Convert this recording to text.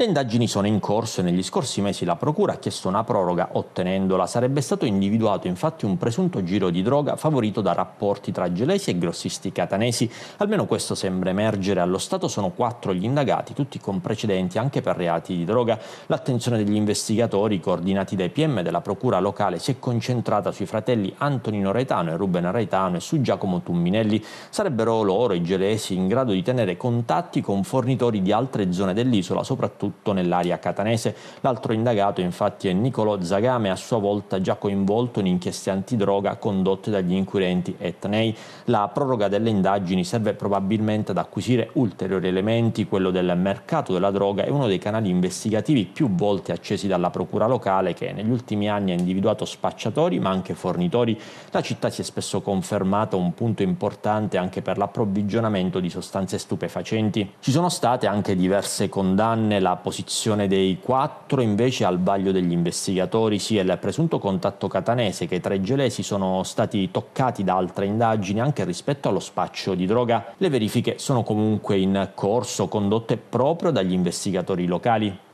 Le indagini sono in corso e negli scorsi mesi la Procura ha chiesto una proroga ottenendola. Sarebbe stato individuato infatti un presunto giro di droga favorito da rapporti tra gelesi e grossisti catanesi. Almeno questo sembra emergere. Allo Stato sono quattro gli indagati, tutti con precedenti anche per reati di droga. L'attenzione degli investigatori, coordinati dai PM della Procura locale, si è concentrata sui fratelli Antonino Reitano e Ruben Reitano e su Giacomo Tumminelli. Sarebbero loro, i gelesi, in grado di tenere contatti con fornitori di altre zone dell'isola, soprattutto soprattutto nell'area catanese. L'altro indagato infatti è Niccolò Zagame, a sua volta già coinvolto in inchieste antidroga condotte dagli inquirenti etnei. La proroga delle indagini serve probabilmente ad acquisire ulteriori elementi, quello del mercato della droga è uno dei canali investigativi più volte accesi dalla procura locale che negli ultimi anni ha individuato spacciatori ma anche fornitori. La città si è spesso confermata un punto importante anche per l'approvvigionamento di sostanze stupefacenti. Ci sono state anche diverse condanne, la posizione dei quattro invece al vaglio degli investigatori sia il presunto contatto catanese che i tre gelesi sono stati toccati da altre indagini anche rispetto allo spaccio di droga. Le verifiche sono comunque in corso, condotte proprio dagli investigatori locali.